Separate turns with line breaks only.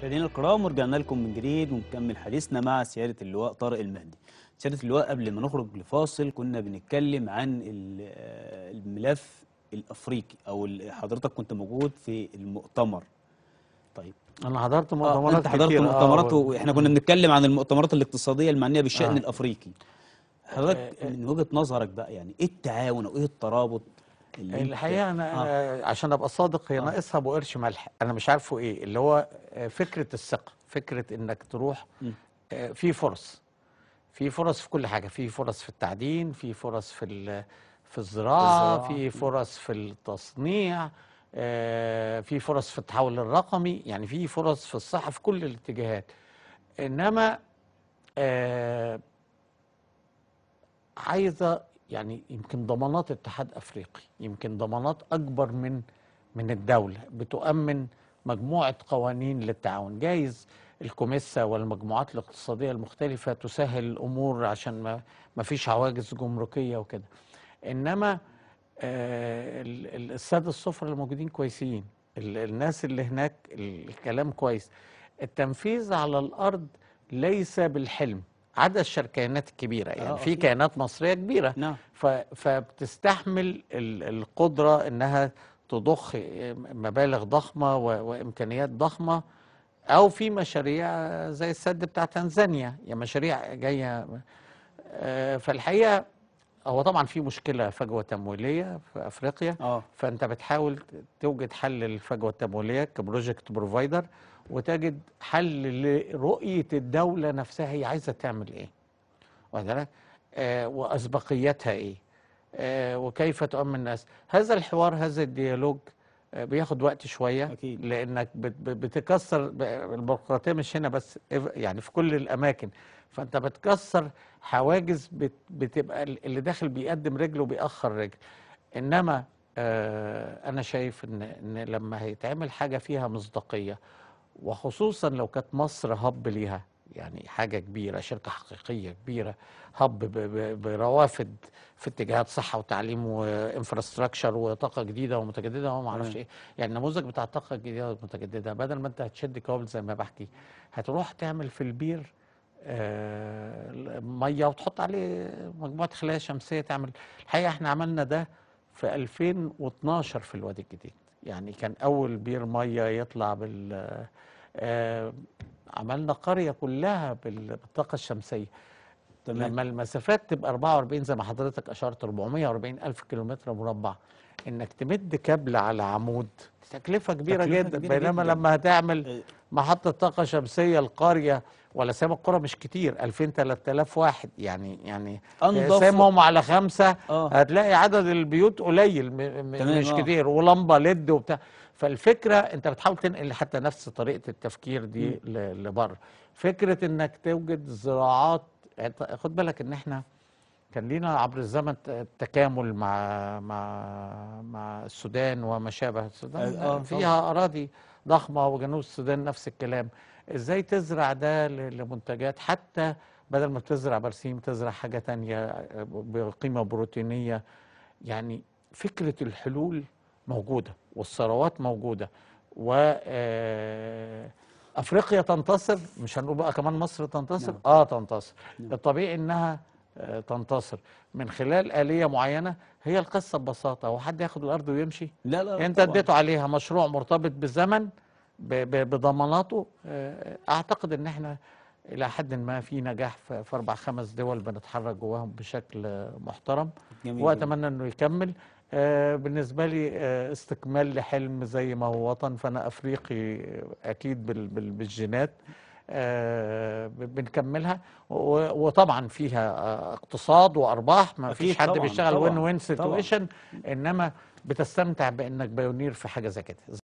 مشاهدينا الكرام ورجعنا لكم من جديد ونكمل حديثنا مع سياده اللواء طارق المهدي. سياده اللواء قبل ما نخرج لفاصل كنا بنتكلم عن آه، الملف الافريقي او حضرتك كنت موجود في المؤتمر. طيب انا حضرت آه، مؤتمرات آه انت حضرت كتير. آه، مؤتمرات آه واحنا كنا بنتكلم عن المؤتمرات الاقتصاديه المعنيه بالشان آه. الافريقي. حضرتك من وجهه نظرك بقى يعني ايه التعاون او ايه الترابط اللي الحقيقه انا آه. عشان ابقى صادق هي آه. ناقصها ابو قرش ملح انا مش عارفه ايه اللي هو آه، فكره الثقه فكره انك تروح آه، في فرص في فرص في كل حاجه في فرص في التعدين في فرص في في الزراعه في فرص في التصنيع آه، في فرص في التحول الرقمي يعني في فرص في الصحه في كل الاتجاهات انما عايزه يعني يمكن ضمانات اتحاد افريقي يمكن ضمانات اكبر من من الدوله بتؤمن مجموعه قوانين للتعاون جايز الكوميسا والمجموعات الاقتصاديه المختلفه تسهل الامور عشان ما ما فيش عواجز جمركيه وكده انما آه، الساده السفراء الموجودين كويسين الناس اللي هناك الكلام كويس التنفيذ على الارض ليس بالحلم عدد الشركانات الكبيره يعني آه، في كيانات مصريه كبيره نعم. فبتستحمل القدره انها تضخ مبالغ ضخمه وامكانيات ضخمه او في مشاريع زي السد بتاع تنزانيا يعني مشاريع جايه آه، فالحقيقه هو طبعا في مشكله فجوه تمويليه في افريقيا آه. فانت بتحاول توجد حل للفجوه التمويليه كبروجكت بروفايدر وتجد حل لرؤيه الدوله نفسها هي عايزه تعمل ايه واخد آه واسبقيتها ايه آه وكيف تؤمن الناس هذا الحوار هذا الديالوج بياخد وقت شويه أكيد. لانك بتكسر البيروقراطيه مش هنا بس يعني في كل الاماكن فانت بتكسر حواجز بتبقى اللي داخل بيقدم رجله وبيأخر رجل انما آه، انا شايف ان ان لما هيتعمل حاجه فيها مصداقيه وخصوصا لو كانت مصر هب ليها يعني حاجه كبيره شركه حقيقيه كبيره هب بروافد في اتجاهات صحه وتعليم وانفراستراكشر وطاقه جديده ومتجدده وما اعرفش ايه يعني النموذج بتاع الطاقه الجديده والمتجدده بدل ما انت هتشد كابل زي ما بحكي هتروح تعمل في البير آه ميه وتحط عليه مجموعه خلايا شمسيه تعمل الحقيقه احنا عملنا ده في 2012 في الوادي الجديد يعني كان اول بير ميه يطلع بال آه عملنا قريه كلها بالطاقه الشمسيه تمام. لما المسافات تبقى 44 زي ما حضرتك اشرت 440 الف كيلومتر مربع انك تمد كابل على عمود تكلفه كبيره تكلفة جدا كبيرة بينما جداً. لما هتعمل إيه. محطه طاقه شمسيه القريه ولا سام القرى مش كتير 2000 3000 واحد يعني يعني سامهم على خمسه آه. هتلاقي عدد البيوت قليل مش آه. كتير ولمبه ليد وبتاع فالفكره انت بتحاول تنقل حتى نفس طريقه التفكير دي لبره فكره انك توجد زراعات يعني خد بالك ان احنا كان لينا عبر الزمن تكامل مع مع مع السودان وما شابه السودان آه, أه، فيها أه. اراضي ضخمه وجنوب السودان نفس الكلام ازاي تزرع ده لمنتجات حتى بدل ما تزرع برسيم تزرع حاجه ثانيه بقيمه بروتينيه يعني فكره الحلول موجوده والثروات موجوده و آه افريقيا تنتصر مش هنقول بقى كمان مصر تنتصر نعم. اه تنتصر نعم. الطبيعي انها آه، تنتصر من خلال آلية معينة هي القصة ببساطة هو حد ياخد الأرض ويمشي لا لا أنت اديته عليها مشروع مرتبط بالزمن بضماناته آه، أعتقد أن احنا إلى حد ما في نجاح في أربع خمس دول بنتحرك جواهم بشكل محترم جميل وأتمنى أنه يكمل آه، بالنسبة لي آه، استكمال لحلم زي ما هو وطن فأنا أفريقي آه، أكيد بالجينات بنكملها وطبعا فيها اقتصاد وارباح ما فيش حد بيشتغل وين وين سيتويشن انما بتستمتع بانك بايونير في حاجه زي كده